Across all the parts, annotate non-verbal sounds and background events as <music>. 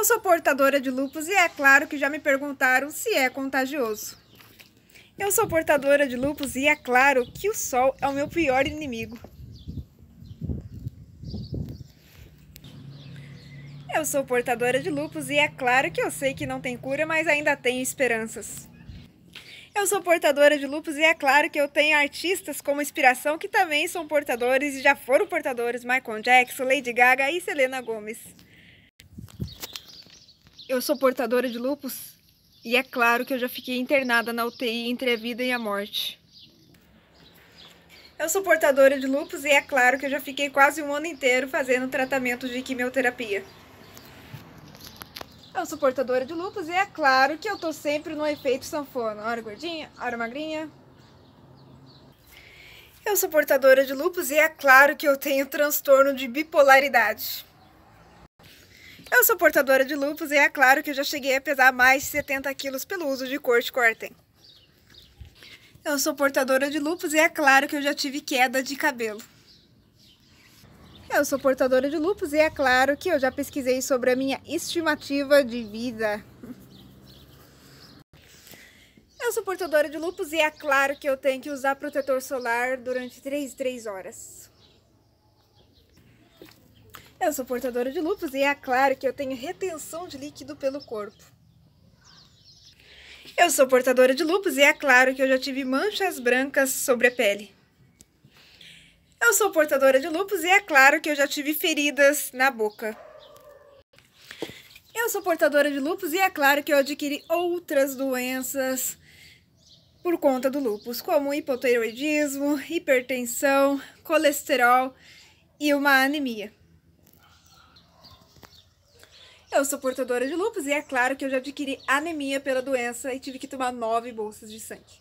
Eu sou portadora de lupus e é claro que já me perguntaram se é contagioso. Eu sou portadora de lupus e é claro que o sol é o meu pior inimigo. Eu sou portadora de lupus e é claro que eu sei que não tem cura, mas ainda tenho esperanças. Eu sou portadora de lupus e é claro que eu tenho artistas como inspiração que também são portadores e já foram portadores Michael Jackson, Lady Gaga e Selena Gomez. Eu sou portadora de lupus e é claro que eu já fiquei internada na UTI entre a vida e a morte. Eu sou portadora de lupus e é claro que eu já fiquei quase um ano inteiro fazendo tratamento de quimioterapia. Eu sou portadora de lupus e é claro que eu tô sempre no efeito sanfona. Hora gordinha, hora magrinha. Eu sou portadora de lupus e é claro que eu tenho transtorno de bipolaridade. Eu sou portadora de lupus e é claro que eu já cheguei a pesar mais de 70 quilos pelo uso de cortem. Eu sou portadora de lupus e é claro que eu já tive queda de cabelo. Eu sou portadora de lupus e é claro que eu já pesquisei sobre a minha estimativa de vida. Eu sou portadora de lupus e é claro que eu tenho que usar protetor solar durante 3 3 horas. Eu sou portadora de lupus e é claro que eu tenho retenção de líquido pelo corpo. Eu sou portadora de lupus e é claro que eu já tive manchas brancas sobre a pele. Eu sou portadora de lupus e é claro que eu já tive feridas na boca. Eu sou portadora de lupus e é claro que eu adquiri outras doenças por conta do lupus, como hipotireoidismo, hipertensão, colesterol e uma anemia. Eu sou portadora de lupus e é claro que eu já adquiri anemia pela doença e tive que tomar nove bolsas de sangue.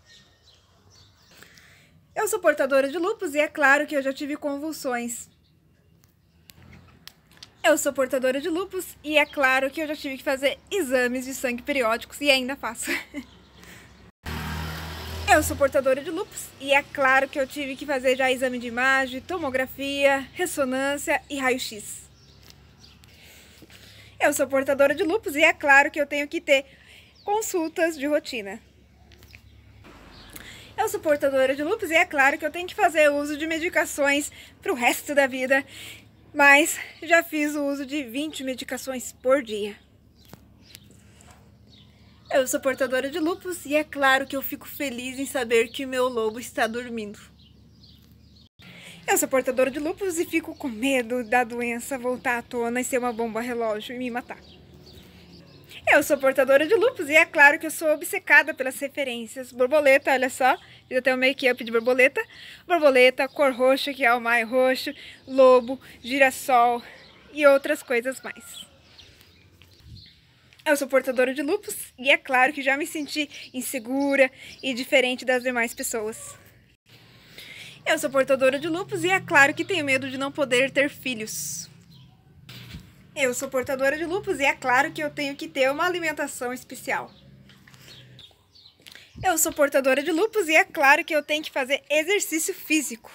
Eu sou portadora de lupus e é claro que eu já tive convulsões. Eu sou portadora de lupus e é claro que eu já tive que fazer exames de sangue periódicos e ainda faço. <laughs> eu sou portadora de lupus e é claro que eu tive que fazer já exame de imagem, tomografia, ressonância e raio-x. Eu sou portadora de lupus e é claro que eu tenho que ter consultas de rotina. Eu sou portadora de lupus e é claro que eu tenho que fazer uso de medicações para o resto da vida, mas já fiz o uso de 20 medicações por dia. Eu sou portadora de lupus e é claro que eu fico feliz em saber que meu lobo está dormindo. Eu sou portadora de lúpus e fico com medo da doença voltar à tona e ser uma bomba relógio e me matar. Eu sou portadora de lúpus e é claro que eu sou obcecada pelas referências. Borboleta, olha só, fiz até um make-up de borboleta. Borboleta, cor roxa, que é o mai roxo, lobo, girassol e outras coisas mais. Eu sou portadora de lúpus e é claro que já me senti insegura e diferente das demais pessoas. Eu sou portadora de lupus e é claro que tenho medo de não poder ter filhos. Eu sou portadora de lupus e é claro que eu tenho que ter uma alimentação especial. Eu sou portadora de lupus e é claro que eu tenho que fazer exercício físico.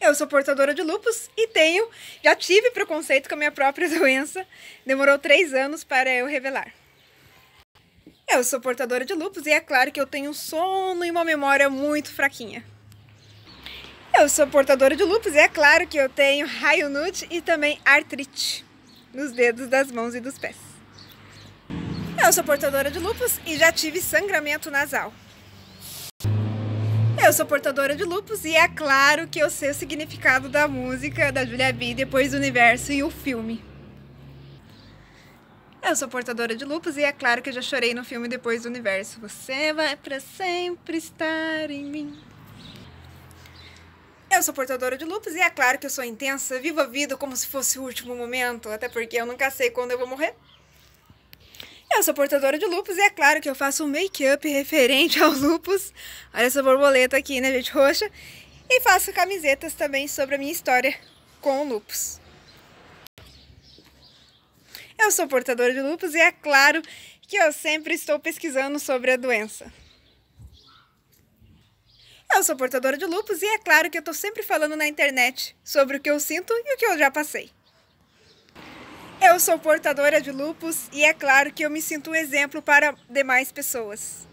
Eu sou portadora de lupus e tenho, já tive preconceito com a minha própria <laughs> doença. Demorou três anos para eu revelar. Eu sou portadora de lupus e é claro que eu tenho sono e uma memória muito fraquinha. Eu sou portadora de lupus e é claro que eu tenho raio raionute e também artrite nos dedos das mãos e dos pés. Eu sou portadora de lupus e já tive sangramento nasal. Eu sou portadora de lupus e é claro que eu sei o significado da música da Julia B depois do universo e o filme. Eu sou portadora de lupus e é claro que eu já chorei no filme Depois do Universo. Você vai para sempre estar em mim. Eu sou portadora de lupus e é claro que eu sou intensa, vivo a vida como se fosse o último momento, até porque eu nunca sei quando eu vou morrer. Eu sou portadora de lupus e é claro que eu faço um make-up referente ao lupus. Olha essa borboleta aqui, né, gente roxa. E faço camisetas também sobre a minha história com o lupus. Eu sou portadora de lupus e é claro que eu sempre estou pesquisando sobre a doença. Eu sou portadora de lupus e é claro que eu estou sempre falando na internet sobre o que eu sinto e o que eu já passei. Eu sou portadora de lupus e é claro que eu me sinto um exemplo para demais pessoas.